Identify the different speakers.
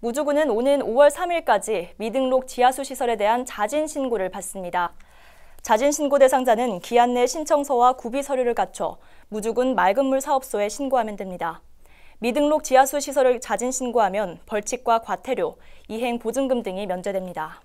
Speaker 1: 무주구는 오는 5월 3일까지 미등록 지하수 시설에 대한 자진 신고를 받습니다. 자진 신고 대상자는 기한 내 신청서와 구비 서류를 갖춰 무주군 맑은물 사업소에 신고하면 됩니다. 미등록 지하수 시설을 자진 신고하면 벌칙과 과태료, 이행 보증금 등이 면제됩니다.